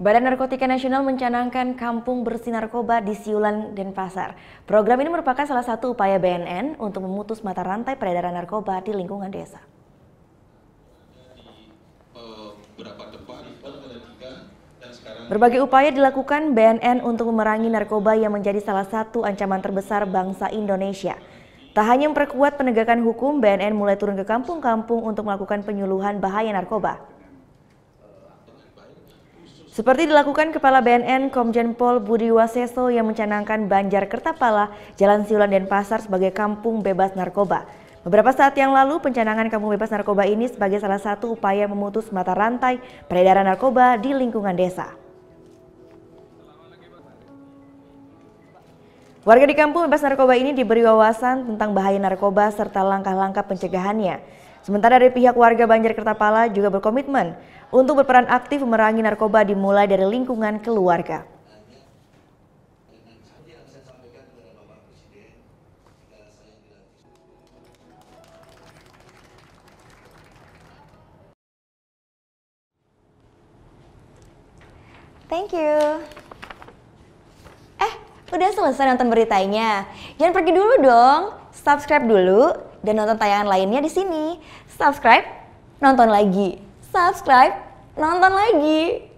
Badan Narkotika Nasional mencanangkan kampung bersih narkoba di Siulan, Denpasar. Program ini merupakan salah satu upaya BNN untuk memutus mata rantai peredaran narkoba di lingkungan desa. Berbagai upaya dilakukan BNN untuk memerangi narkoba yang menjadi salah satu ancaman terbesar bangsa Indonesia. Tak hanya memperkuat penegakan hukum, BNN mulai turun ke kampung-kampung untuk melakukan penyuluhan bahaya narkoba. Seperti dilakukan Kepala BNN Komjen Pol Budi Waseso yang mencanangkan Banjar Kertapala, Jalan Siulan dan Pasar sebagai kampung bebas narkoba. Beberapa saat yang lalu, pencanangan kampung bebas narkoba ini sebagai salah satu upaya memutus mata rantai peredaran narkoba di lingkungan desa. Warga di kampung bebas narkoba ini diberi wawasan tentang bahaya narkoba serta langkah-langkah pencegahannya. Sementara dari pihak warga Banjar Kertapala juga berkomitmen untuk berperan aktif memerangi narkoba dimulai dari lingkungan keluarga. Thank you. Eh, udah selesai nonton beritanya. Jangan pergi dulu dong subscribe dulu dan nonton tayangan lainnya di sini. Subscribe, nonton lagi. Subscribe, nonton lagi.